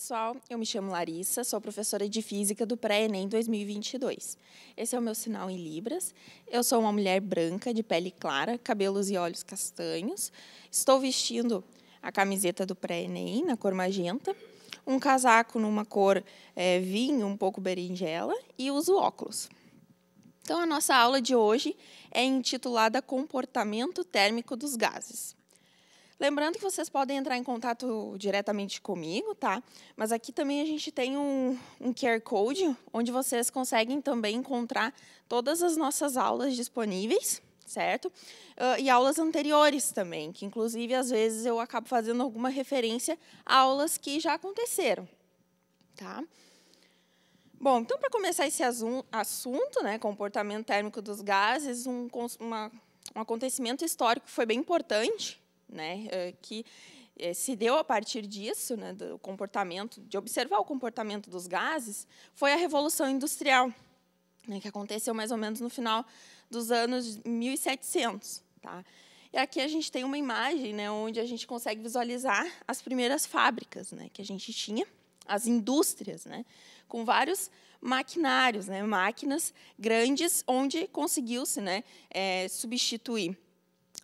pessoal, eu me chamo Larissa, sou professora de Física do Pré-ENEM 2022. Esse é o meu sinal em libras. Eu sou uma mulher branca, de pele clara, cabelos e olhos castanhos. Estou vestindo a camiseta do Pré-ENEM na cor magenta, um casaco numa cor é, vinho, um pouco berinjela, e uso óculos. Então, a nossa aula de hoje é intitulada Comportamento Térmico dos Gases. Lembrando que vocês podem entrar em contato diretamente comigo, tá? Mas aqui também a gente tem um, um QR Code, onde vocês conseguem também encontrar todas as nossas aulas disponíveis certo? Uh, e aulas anteriores também, que inclusive às vezes eu acabo fazendo alguma referência a aulas que já aconteceram, tá? Bom, então para começar esse assunto, né, comportamento térmico dos gases, um, uma, um acontecimento histórico que foi bem importante, né, eh, que eh, se deu a partir disso, né, do comportamento, de observar o comportamento dos gases, foi a Revolução Industrial, né, que aconteceu mais ou menos no final dos anos 1700. Tá? E aqui a gente tem uma imagem né, onde a gente consegue visualizar as primeiras fábricas né, que a gente tinha, as indústrias, né, com vários maquinários, né, máquinas grandes, onde conseguiu-se né, é, substituir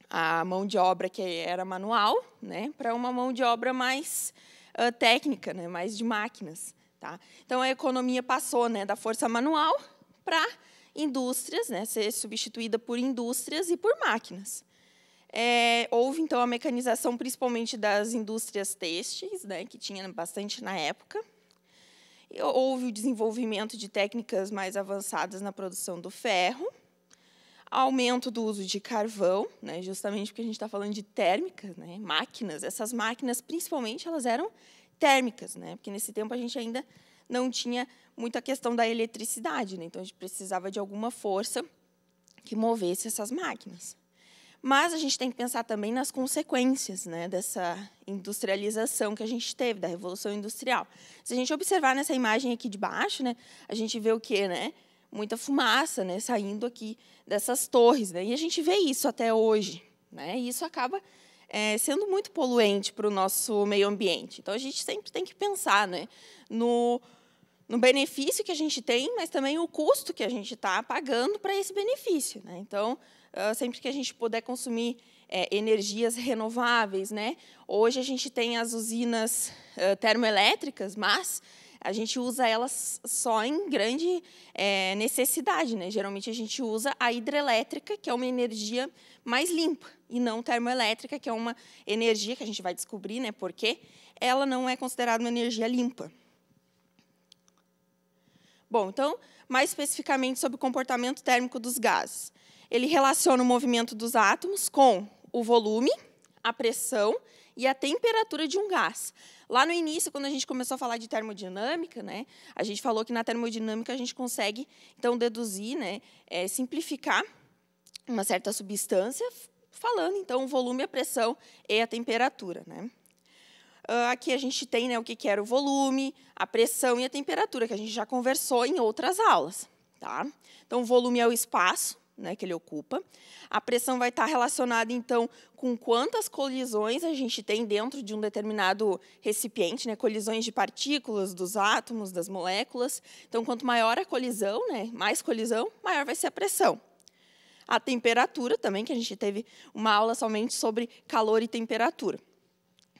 a mão de obra que era manual né, para uma mão de obra mais uh, técnica, né, mais de máquinas. Tá? Então, a economia passou né, da força manual para indústrias, né, ser substituída por indústrias e por máquinas. É, houve, então, a mecanização principalmente das indústrias têxteis, né, que tinha bastante na época. Houve o desenvolvimento de técnicas mais avançadas na produção do ferro, aumento do uso de carvão, né, justamente porque a gente está falando de térmicas, né, máquinas. Essas máquinas, principalmente, elas eram térmicas, né, porque nesse tempo a gente ainda não tinha muita questão da eletricidade, né, então a gente precisava de alguma força que movesse essas máquinas. Mas a gente tem que pensar também nas consequências né, dessa industrialização que a gente teve, da Revolução Industrial. Se a gente observar nessa imagem aqui de baixo, né, a gente vê o quê? Né? muita fumaça né, saindo aqui dessas torres. Né? E a gente vê isso até hoje. Né? E isso acaba é, sendo muito poluente para o nosso meio ambiente. Então, a gente sempre tem que pensar né, no, no benefício que a gente tem, mas também o custo que a gente está pagando para esse benefício. Né? Então, ah, sempre que a gente puder consumir é, energias renováveis, né? hoje a gente tem as usinas é, termoelétricas, mas a gente usa elas só em grande é, necessidade. Né? Geralmente a gente usa a hidrelétrica, que é uma energia mais limpa, e não termoelétrica, que é uma energia que a gente vai descobrir né, porque ela não é considerada uma energia limpa. Bom, então, mais especificamente sobre o comportamento térmico dos gases. Ele relaciona o movimento dos átomos com o volume, a pressão e a temperatura de um gás. Lá no início, quando a gente começou a falar de termodinâmica, né, a gente falou que na termodinâmica a gente consegue então deduzir, né, é, simplificar uma certa substância, falando então o volume, a pressão e a temperatura, né. Ah, aqui a gente tem né, o que, era o volume, a pressão e a temperatura, que a gente já conversou em outras aulas. Tá? Então, o volume é o espaço, né, que ele ocupa. A pressão vai estar relacionada, então, com quantas colisões a gente tem dentro de um determinado recipiente, né, colisões de partículas, dos átomos, das moléculas. Então, quanto maior a colisão, né, mais colisão, maior vai ser a pressão. A temperatura também, que a gente teve uma aula somente sobre calor e temperatura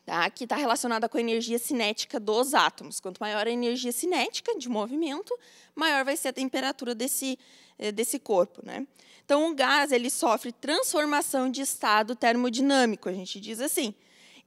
tá? que está relacionada com a energia cinética dos átomos. Quanto maior a energia cinética de movimento, maior vai ser a temperatura desse, eh, desse corpo. Né? Então, o gás ele sofre transformação de estado termodinâmico, a gente diz assim.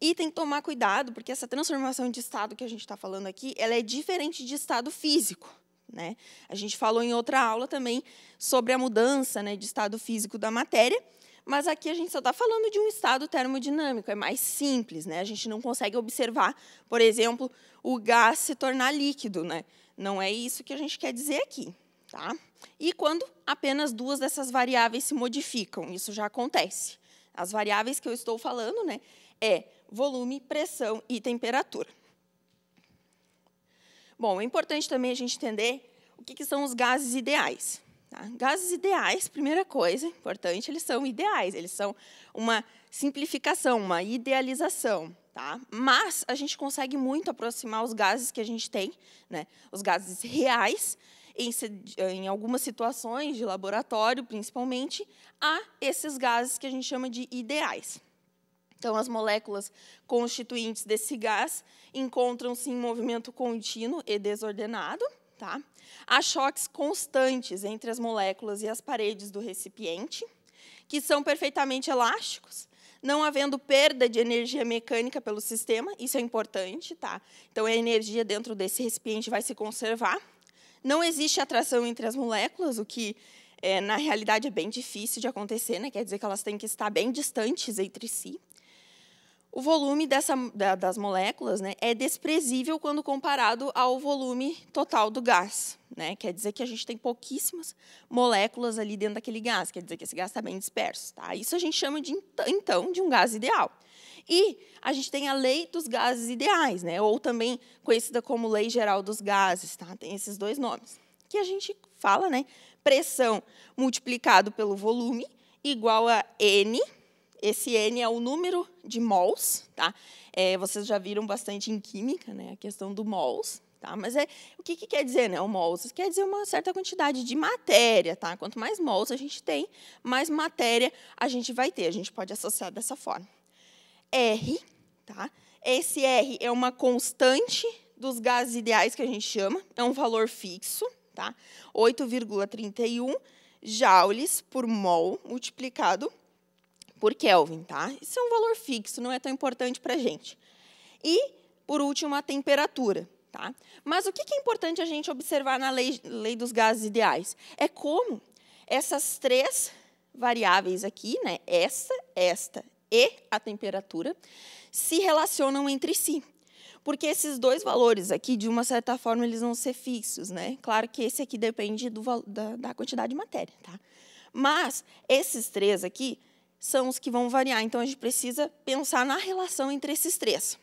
E tem que tomar cuidado, porque essa transformação de estado que a gente está falando aqui, ela é diferente de estado físico. Né? A gente falou em outra aula também sobre a mudança né, de estado físico da matéria, mas aqui a gente só está falando de um estado termodinâmico, é mais simples, né? A gente não consegue observar, por exemplo, o gás se tornar líquido, né? Não é isso que a gente quer dizer aqui, tá? E quando apenas duas dessas variáveis se modificam, isso já acontece. As variáveis que eu estou falando, né, é volume, pressão e temperatura. Bom, é importante também a gente entender o que, que são os gases ideais. Tá? Gases ideais, primeira coisa, importante, eles são ideais, eles são uma simplificação, uma idealização. Tá? Mas a gente consegue muito aproximar os gases que a gente tem, né? os gases reais, em, em algumas situações de laboratório, principalmente, a esses gases que a gente chama de ideais. Então, as moléculas constituintes desse gás encontram-se em movimento contínuo e desordenado, Tá? Há choques constantes entre as moléculas e as paredes do recipiente, que são perfeitamente elásticos, não havendo perda de energia mecânica pelo sistema, isso é importante, tá? Então a energia dentro desse recipiente vai se conservar. Não existe atração entre as moléculas, o que é, na realidade é bem difícil de acontecer, né? Quer dizer que elas têm que estar bem distantes entre si. O volume dessa, da, das moléculas né, é desprezível quando comparado ao volume total do gás. Né? Quer dizer que a gente tem pouquíssimas moléculas ali dentro daquele gás, quer dizer que esse gás está bem disperso. Tá? Isso a gente chama, de, então, de um gás ideal. E a gente tem a lei dos gases ideais, né? ou também conhecida como lei geral dos gases, tá? tem esses dois nomes, que a gente fala, né? pressão multiplicado pelo volume igual a N esse N é o número de mols, tá? É, vocês já viram bastante em química, né? A questão do mols, tá? Mas é o que, que quer dizer, né? O mols quer dizer uma certa quantidade de matéria, tá? Quanto mais mols a gente tem, mais matéria a gente vai ter. A gente pode associar dessa forma. R, tá? Esse R é uma constante dos gases ideais que a gente chama, é um valor fixo, tá? 8,31 joules por mol multiplicado por Kelvin, tá? Isso é um valor fixo, não é tão importante para a gente. E, por último, a temperatura. Tá? Mas o que é importante a gente observar na lei, lei dos gases ideais? É como essas três variáveis aqui, né, essa, esta e a temperatura, se relacionam entre si. Porque esses dois valores aqui, de uma certa forma, eles vão ser fixos. Né? Claro que esse aqui depende do, da, da quantidade de matéria. Tá? Mas esses três aqui são os que vão variar. Então, a gente precisa pensar na relação entre esses três.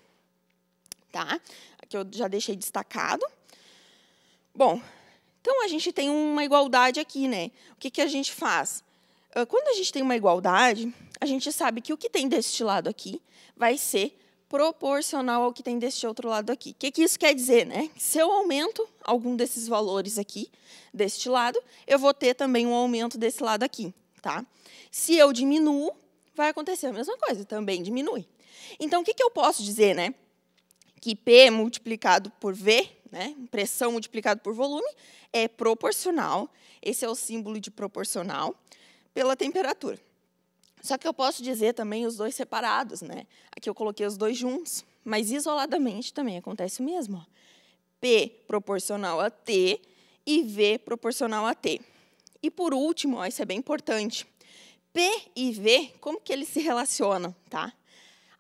Tá? Aqui eu já deixei destacado. Bom, então a gente tem uma igualdade aqui, né? O que, que a gente faz? Ah, quando a gente tem uma igualdade, a gente sabe que o que tem deste lado aqui vai ser proporcional ao que tem deste outro lado aqui. O que, que isso quer dizer, né? Se eu aumento algum desses valores aqui, deste lado, eu vou ter também um aumento desse lado aqui, tá? Se eu diminuo, vai acontecer a mesma coisa, também diminui. Então, o que, que eu posso dizer, né? Que P multiplicado por V, né? pressão multiplicado por volume, é proporcional. Esse é o símbolo de proporcional pela temperatura. Só que eu posso dizer também os dois separados, né? Aqui eu coloquei os dois juntos, mas isoladamente também acontece o mesmo. P proporcional a T e V proporcional a T. E por último, ó, isso é bem importante, P e V, como que eles se relacionam, tá?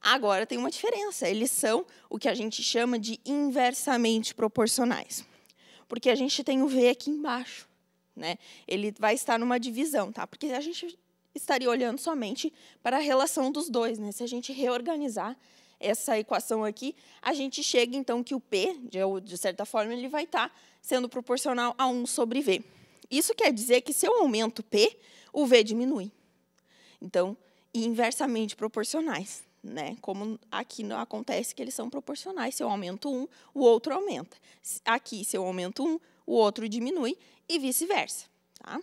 Agora tem uma diferença, eles são o que a gente chama de inversamente proporcionais. Porque a gente tem o V aqui embaixo, né? Ele vai estar numa divisão, tá? Porque a gente estaria olhando somente para a relação dos dois, né? Se a gente reorganizar essa equação aqui, a gente chega então que o P, de certa forma, ele vai estar sendo proporcional a 1 sobre V. Isso quer dizer que se eu aumento P, o V diminui. Então, inversamente proporcionais, né? Como aqui não acontece que eles são proporcionais. Se eu aumento um, o outro aumenta. Aqui, se eu aumento um, o outro diminui e vice-versa, tá?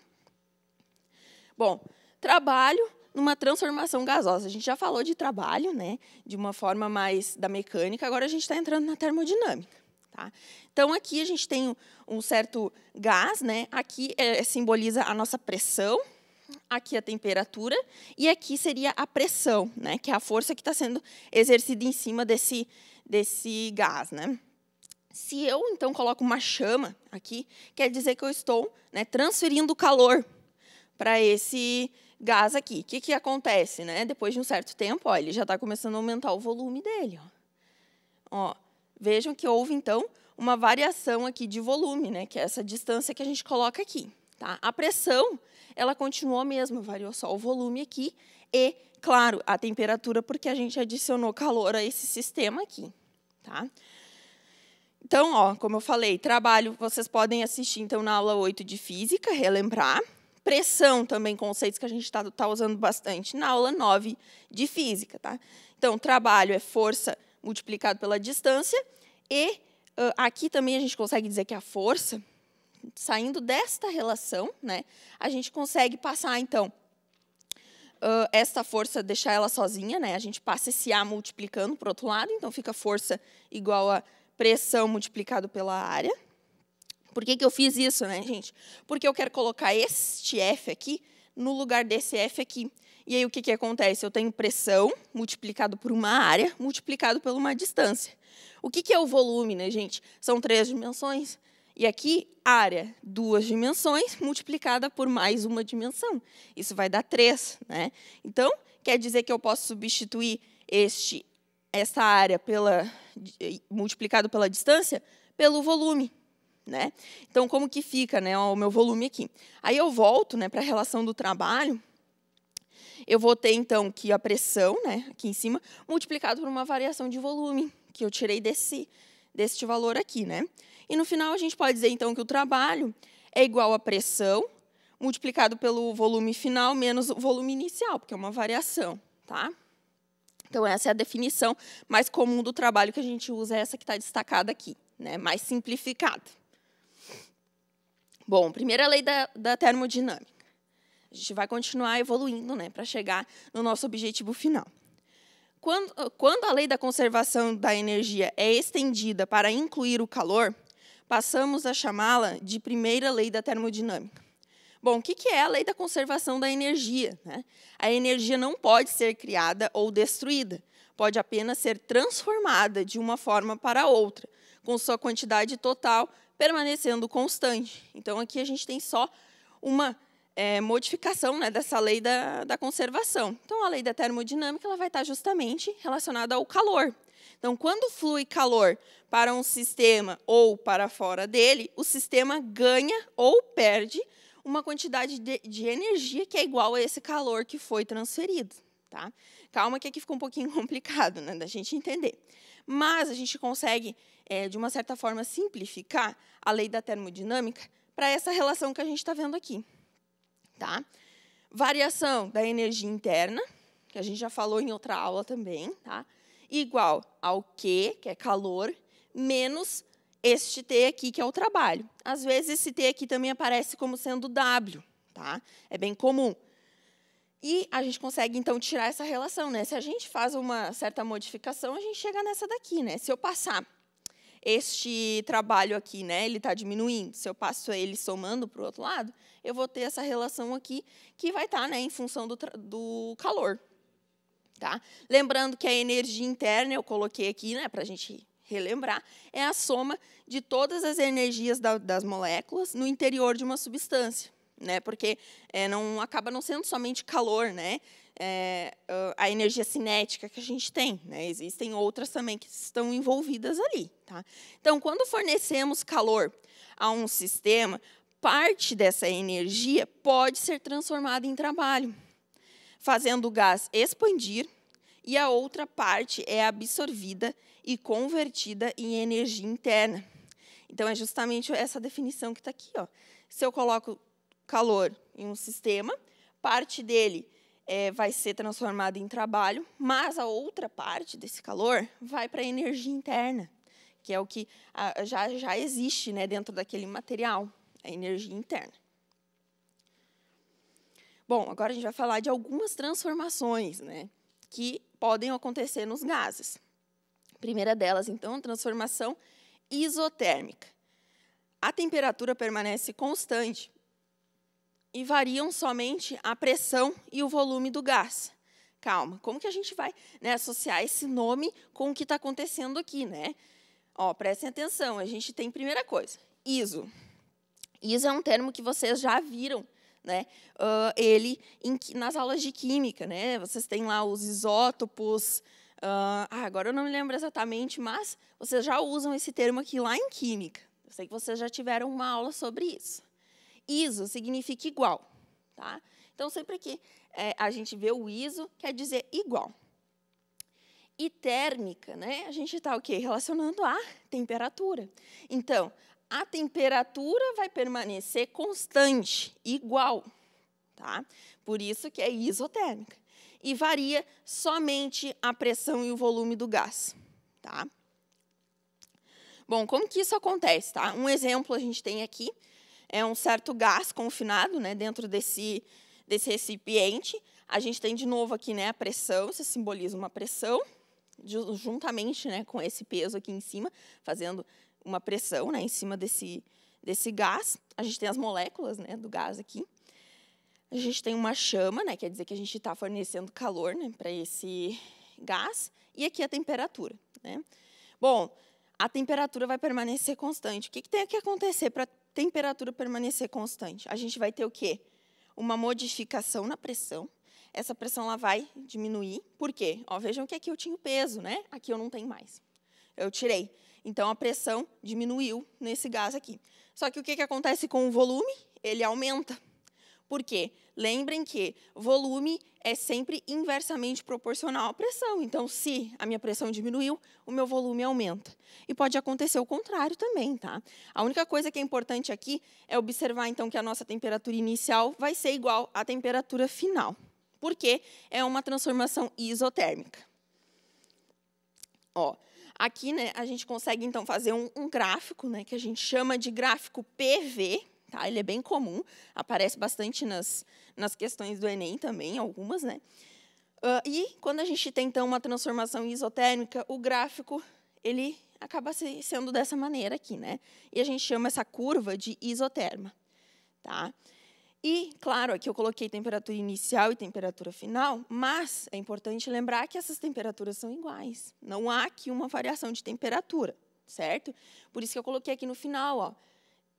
Bom, trabalho numa transformação gasosa. A gente já falou de trabalho, né? De uma forma mais da mecânica. Agora a gente está entrando na termodinâmica. Tá? Então, aqui a gente tem um certo gás, né? aqui é, simboliza a nossa pressão, aqui a temperatura e aqui seria a pressão, né, que é a força que está sendo exercida em cima desse, desse gás. Né. Se eu, então, coloco uma chama aqui, quer dizer que eu estou né, transferindo calor para esse gás aqui. O que, que acontece? Né? Depois de um certo tempo, ó, ele já está começando a aumentar o volume dele. Ó. ó. vejam que houve, então, uma variação aqui de volume, né, que é essa distância que a gente coloca aqui. Tá? A pressão, ela continuou a mesma, variou só o volume aqui e, claro, a temperatura, porque a gente adicionou calor a esse sistema aqui. Tá? Então, ó, como eu falei, trabalho, vocês podem assistir então na aula 8 de física, relembrar. Pressão também, conceitos que a gente está tá usando bastante na aula 9 de física. Tá? Então, trabalho é força multiplicado pela distância e uh, aqui também a gente consegue dizer que é a força saindo desta relação, né, a gente consegue passar, então, uh, esta força, deixar ela sozinha, né, a gente passa esse A multiplicando para o outro lado, então fica força igual a pressão multiplicado pela área. Por que, que eu fiz isso, né, gente? Porque eu quero colocar este F aqui no lugar desse F aqui. E aí o que, que acontece? Eu tenho pressão multiplicado por uma área multiplicado por uma distância. O que, que é o volume, né, gente? São três dimensões, e aqui, área, duas dimensões, multiplicada por mais uma dimensão. Isso vai dar 3. Né? Então, quer dizer que eu posso substituir este, essa área pela, multiplicado pela distância pelo volume. Né? Então, como que fica né, o meu volume aqui? Aí eu volto né, para a relação do trabalho. Eu vou ter, então, que a pressão né, aqui em cima multiplicado por uma variação de volume que eu tirei desse, deste valor aqui. Né? E no final a gente pode dizer então que o trabalho é igual à pressão multiplicado pelo volume final menos o volume inicial, porque é uma variação, tá? Então essa é a definição mais comum do trabalho que a gente usa, é essa que está destacada aqui, né? Mais simplificada. Bom, primeira lei da, da termodinâmica. A gente vai continuar evoluindo, né, para chegar no nosso objetivo final. Quando, quando a lei da conservação da energia é estendida para incluir o calor, Passamos a chamá-la de primeira lei da termodinâmica. Bom, o que é a lei da conservação da energia? Né? A energia não pode ser criada ou destruída, pode apenas ser transformada de uma forma para outra, com sua quantidade total permanecendo constante. Então, aqui a gente tem só uma é, modificação né, dessa lei da, da conservação. Então, a lei da termodinâmica ela vai estar justamente relacionada ao calor. Então, quando flui calor para um sistema ou para fora dele, o sistema ganha ou perde uma quantidade de, de energia que é igual a esse calor que foi transferido. Tá? Calma que aqui ficou um pouquinho complicado né, da gente entender. Mas a gente consegue, é, de uma certa forma, simplificar a lei da termodinâmica para essa relação que a gente está vendo aqui. Tá? Variação da energia interna, que a gente já falou em outra aula também, tá? igual ao Q, que é calor, menos este T aqui, que é o trabalho. Às vezes, esse T aqui também aparece como sendo W. Tá? É bem comum. E a gente consegue, então, tirar essa relação. Né? Se a gente faz uma certa modificação, a gente chega nessa daqui. Né? Se eu passar este trabalho aqui, né, ele está diminuindo. Se eu passo ele somando para o outro lado, eu vou ter essa relação aqui que vai estar tá, né, em função do, do calor. Tá? Lembrando que a energia interna, eu coloquei aqui né, para a gente relembrar, é a soma de todas as energias da, das moléculas no interior de uma substância. Né, porque é, não acaba não sendo somente calor, né? é, ah, a energia cinética que a gente tem. Né? Existem outras também que estão envolvidas ali. Tá? Então, quando fornecemos calor a um sistema, parte dessa energia pode ser transformada em trabalho, fazendo o gás expandir e a outra parte é absorvida e convertida em energia interna. Então, é justamente essa definição que está aqui. Ó. Se eu coloco calor em um sistema, parte dele é, vai ser transformada em trabalho, mas a outra parte desse calor vai para a energia interna, que é o que a, já, já existe né, dentro daquele material, a energia interna. Bom, agora a gente vai falar de algumas transformações né, que podem acontecer nos gases. A primeira delas, então, a transformação isotérmica. A temperatura permanece constante e variam somente a pressão e o volume do gás. Calma, como que a gente vai né, associar esse nome com o que está acontecendo aqui, né? Ó, prestem atenção, a gente tem primeira coisa, ISO. ISO é um termo que vocês já viram, né? Uh, ele em, nas aulas de química, né? Vocês têm lá os isótopos. Uh, agora eu não me lembro exatamente, mas vocês já usam esse termo aqui lá em química. Eu sei que vocês já tiveram uma aula sobre isso. ISO significa igual. Tá? Então, sempre que é, a gente vê o ISO, quer dizer igual. E térmica, né? a gente está okay, relacionando a temperatura. Então, a temperatura vai permanecer constante, igual. Tá? Por isso que é isotérmica. E varia somente a pressão e o volume do gás. Tá? Bom, como que isso acontece? Tá? Um exemplo a gente tem aqui é um certo gás confinado né, dentro desse, desse recipiente. A gente tem de novo aqui né, a pressão, isso simboliza uma pressão, juntamente né, com esse peso aqui em cima, fazendo uma pressão né, em cima desse, desse gás. A gente tem as moléculas né, do gás aqui. A gente tem uma chama, né, quer dizer que a gente está fornecendo calor né, para esse gás. E aqui a temperatura. Né? Bom, a temperatura vai permanecer constante. O que, que tem que acontecer para temperatura permanecer constante, a gente vai ter o quê? Uma modificação na pressão. Essa pressão ela vai diminuir. Por quê? Ó, vejam que aqui eu tinha o peso, né? Aqui eu não tenho mais. Eu tirei. Então, a pressão diminuiu nesse gás aqui. Só que o que, que acontece com o volume? Ele aumenta. Por quê? Lembrem que volume é sempre inversamente proporcional à pressão. Então, se a minha pressão diminuiu, o meu volume aumenta. E pode acontecer o contrário também, tá? A única coisa que é importante aqui é observar, então, que a nossa temperatura inicial vai ser igual à temperatura final, porque é uma transformação isotérmica. Ó, aqui né, a gente consegue, então, fazer um, um gráfico, né, que a gente chama de gráfico PV, Tá? Ele é bem comum, aparece bastante nas, nas questões do Enem também, algumas. Né? Uh, e quando a gente tem, então, uma transformação isotérmica, o gráfico ele acaba sendo dessa maneira aqui. Né? E a gente chama essa curva de isoterma. Tá? E, claro, aqui eu coloquei temperatura inicial e temperatura final, mas é importante lembrar que essas temperaturas são iguais. Não há aqui uma variação de temperatura, certo? Por isso que eu coloquei aqui no final, ó,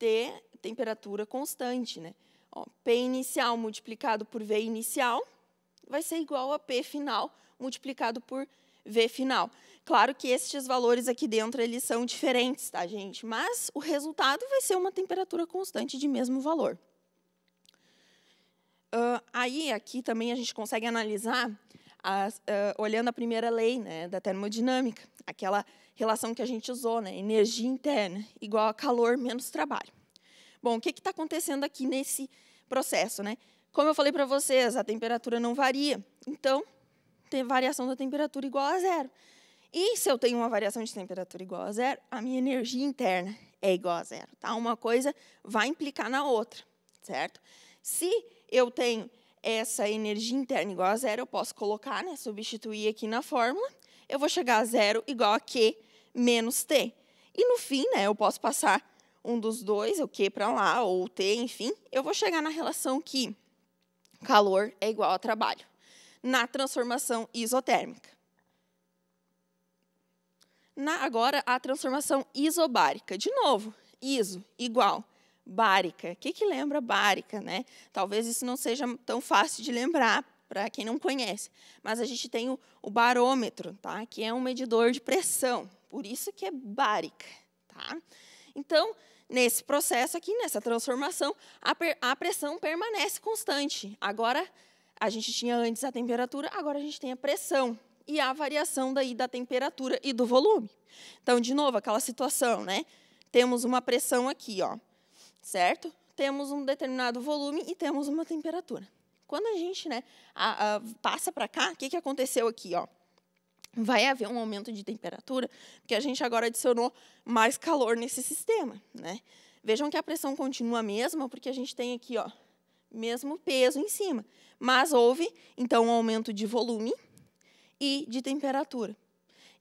ter temperatura constante. Né? Ó, P inicial multiplicado por V inicial vai ser igual a P final multiplicado por V final. Claro que estes valores aqui dentro eles são diferentes, tá, gente? Mas o resultado vai ser uma temperatura constante de mesmo valor. Uh, aí, aqui também a gente consegue analisar, as, uh, olhando a primeira lei né, da termodinâmica, aquela relação que a gente usou, né? Energia interna igual a calor menos trabalho. Bom, o que está acontecendo aqui nesse processo, né? Como eu falei para vocês, a temperatura não varia. Então, tem variação da temperatura igual a zero. E se eu tenho uma variação de temperatura igual a zero, a minha energia interna é igual a zero. Tá? Uma coisa vai implicar na outra, certo? Se eu tenho essa energia interna igual a zero, eu posso colocar, né, substituir aqui na fórmula, eu vou chegar a zero igual a Q menos T. E no fim, né, eu posso passar um dos dois, o Q para lá, ou o T, enfim, eu vou chegar na relação que calor é igual a trabalho, na transformação isotérmica. Na, agora, a transformação isobárica. De novo, iso igual bárica. O que, que lembra bárica? Né? Talvez isso não seja tão fácil de lembrar para quem não conhece. Mas a gente tem o, o, barômetro, tá? que é um medidor de pressão, por isso que é bárica. Tá? Então, nesse processo aqui, nessa transformação, a, per, a pressão permanece constante. Agora, a gente tinha antes a temperatura, agora a gente tem a pressão e a variação daí da temperatura e do volume. Então, de novo, aquela situação, né? Temos uma pressão aqui, ó, certo? Temos um determinado volume e temos uma temperatura. Quando a gente né, a, a, passa para cá, o que, que aconteceu aqui? Ó? Vai haver um aumento de temperatura, porque a gente agora adicionou mais calor nesse sistema. Né? Vejam que a pressão continua a mesma, porque a gente tem aqui ó, mesmo peso em cima. Mas houve, então, um aumento de volume e de temperatura.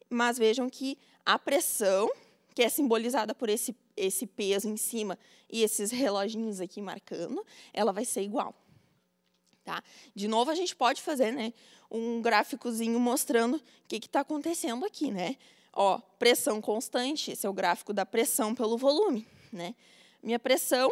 Mas vejam que a pressão, que é simbolizada por esse, esse peso em cima e esses reloginhos aqui marcando, ela vai ser igual. Tá? De novo, a gente pode fazer né, um gráficozinho mostrando o que está acontecendo aqui. Né? Ó, pressão constante, esse é o gráfico da pressão pelo volume. Né? Minha pressão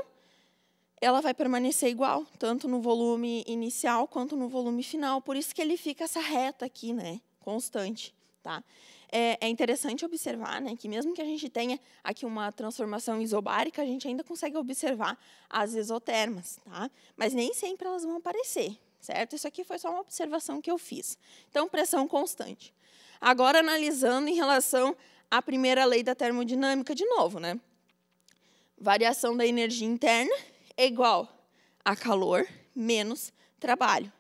ela vai permanecer igual, tanto no volume inicial quanto no volume final. Por isso que ele fica essa reta aqui, né? Constante. Tá? é, é interessante observar né, que, mesmo que a gente tenha aqui uma transformação isobárica, a gente ainda consegue observar as exotermas, tá? mas nem sempre elas vão aparecer. Certo? Isso aqui foi só uma observação que eu fiz. Então, pressão constante. Agora, analisando em relação à primeira lei da termodinâmica, de novo, né? Variação da energia interna é igual a calor menos trabalho.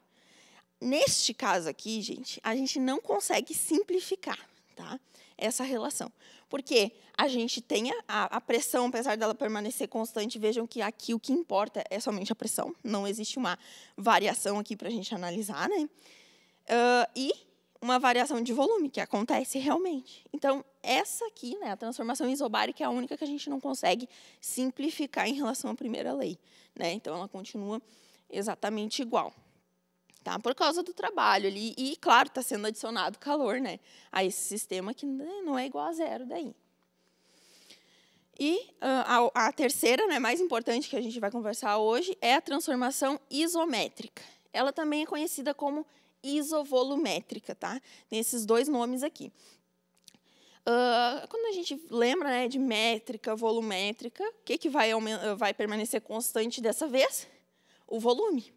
Neste caso aqui, gente, a gente não consegue simplificar, tá? Essa relação. Porque a gente tem a, a pressão, apesar dela permanecer constante, vejam que aqui o que importa é somente a pressão, não existe uma variação aqui para a gente analisar, né? Uh, e uma variação de volume, que acontece realmente. Então, essa aqui, né, a transformação isobárica, é a única que a gente não consegue simplificar em relação à primeira lei. Né? Então, ela continua exatamente igual tá? Por causa do trabalho ali. E, claro, está sendo adicionado calor, né? A esse sistema que né, não é igual a zero daí. E ah, a, a terceira, né, mais importante que a gente vai conversar hoje, é a transformação isométrica. Ela também é conhecida como isovolumétrica, tá? Nesses dois nomes aqui. Uh, quando a gente lembra né, de métrica, volumétrica, o que, que vai, vai permanecer constante dessa vez? O volume.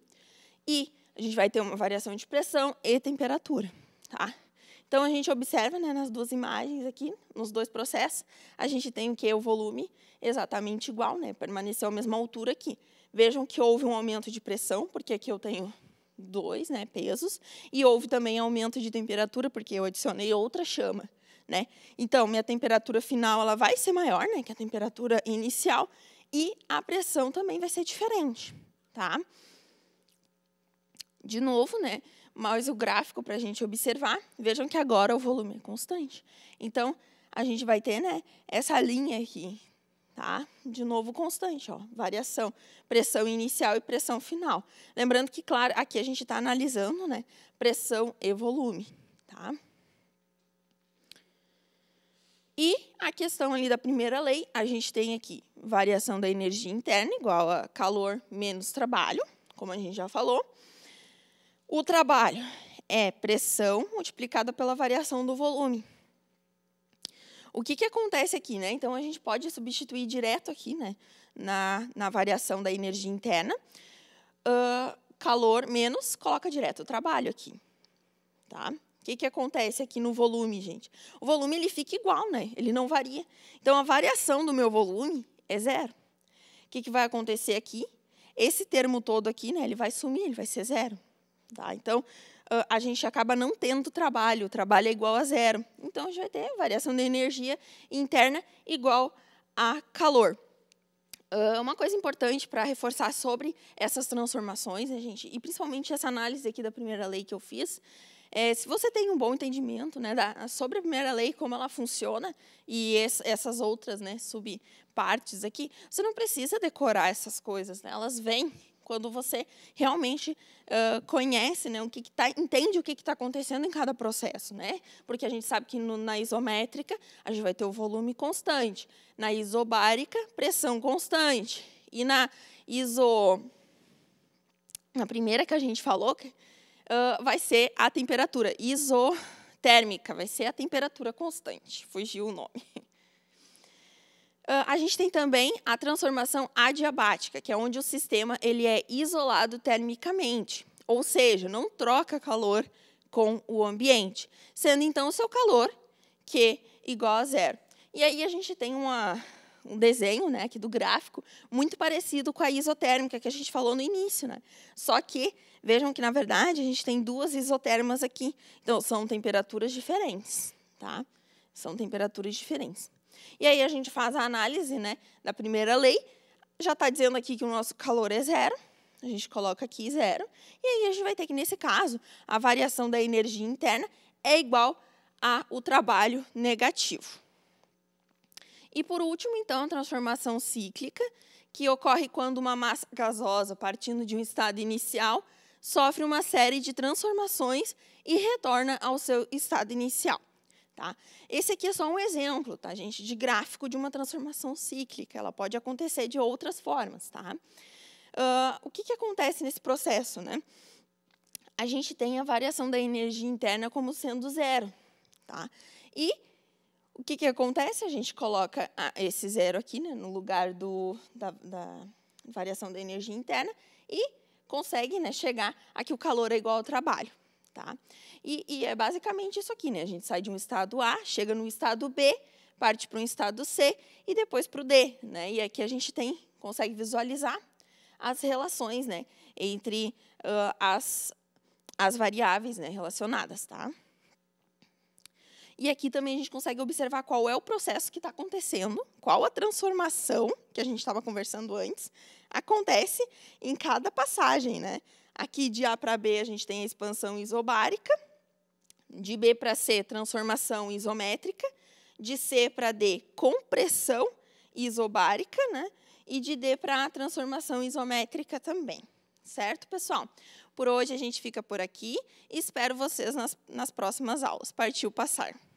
E a gente vai ter uma variação de pressão e temperatura. Tá? Então, a gente observa né, nas duas imagens aqui, nos dois processos, a gente tem que o volume exatamente igual, né, permaneceu a mesma altura aqui. Vejam que houve um aumento de pressão, porque aqui eu tenho dois né, pesos, e houve também aumento de temperatura, porque eu adicionei outra chama. Né? Então, minha temperatura final ela vai ser maior né, que a temperatura inicial, e a pressão também vai ser diferente. Tá? de novo, né? Mas o gráfico para a gente observar, vejam que agora o volume é constante. Então, a gente vai ter, né, essa linha aqui, tá? De novo constante, ó, variação, pressão inicial e pressão final. Lembrando que, claro, aqui a gente está analisando, né, pressão e volume, tá? E a questão ali da primeira lei, a gente tem aqui variação da energia interna igual a calor menos trabalho, como a gente já falou. O trabalho é pressão multiplicada pela variação do volume. O que, que acontece aqui? Né? Então, a gente pode substituir direto aqui né? na, na variação da energia interna. Uh, calor menos, coloca direto o trabalho aqui. Tá? O que, que acontece aqui no volume, gente? O volume ele fica igual, né? ele não varia. Então, a variação do meu volume é zero. O que, que vai acontecer aqui? Esse termo todo aqui, né, ele vai sumir, ele vai ser zero. Tá? Então, a gente acaba não tendo trabalho, o trabalho é igual a zero. Então, a gente vai ter variação de energia interna igual a calor. Uma coisa importante para reforçar sobre essas transformações, né, gente, e principalmente essa análise aqui da primeira lei que eu fiz, é, se você tem um bom entendimento né, da, sobre a primeira lei, como ela funciona, e es, essas outras né, subpartes aqui, você não precisa decorar essas coisas, né, elas vêm quando você realmente uh, conhece, né, o que, que tá, entende o que está acontecendo em cada processo, né? Porque a gente sabe que no, na isométrica a gente vai ter o volume constante, na isobárica pressão constante e na iso, na primeira que a gente falou, uh, vai ser a temperatura isotérmica, vai ser a temperatura constante. Fugiu o nome a gente tem também a transformação adiabática, que é onde o sistema ele é isolado termicamente, ou seja, não troca calor com o ambiente, sendo então o seu calor Q igual a zero. E aí a gente tem uma, um desenho né, aqui do gráfico muito parecido com a isotérmica que a gente falou no início. Né? Só que vejam que, na verdade, a gente tem duas isotermas aqui. Então, são temperaturas diferentes. Tá? São temperaturas diferentes. E aí a gente faz a análise né, da primeira lei. Já está dizendo aqui que o nosso calor é zero. A gente coloca aqui zero. E aí a gente vai ter que, nesse caso, a variação da energia interna é igual ao trabalho negativo. E por último, então, a transformação cíclica, que ocorre quando uma massa gasosa, partindo de um estado inicial, sofre uma série de transformações e retorna ao seu estado inicial. Tá? Esse aqui é só um exemplo, tá, gente, de gráfico de uma transformação cíclica. Ela pode acontecer de outras formas. Tá? Uh, o que, que acontece nesse processo? Né? A gente tem a variação da energia interna como sendo zero. Tá? E o que, que acontece? A gente coloca ah, esse zero aqui né, no lugar do, da, da variação da energia interna e consegue né, chegar a que o calor é igual ao trabalho. Tá? E, e é basicamente isso aqui. Né? A gente sai de um estado A, chega no estado B, parte para um estado C e depois para o D. Né? E aqui a gente tem, consegue visualizar as relações né, entre uh, as, as variáveis né, relacionadas. Tá? E aqui também a gente consegue observar qual é o processo que está acontecendo, qual a transformação que a gente estava conversando antes acontece em cada passagem, né? Aqui de A para B a gente tem a expansão isobárica, de B para C, transformação isométrica, de C para D, compressão isobárica, né? e de D para A, transformação isométrica também. Certo, pessoal? Por hoje a gente fica por aqui e espero vocês nas, nas próximas aulas. Partiu passar!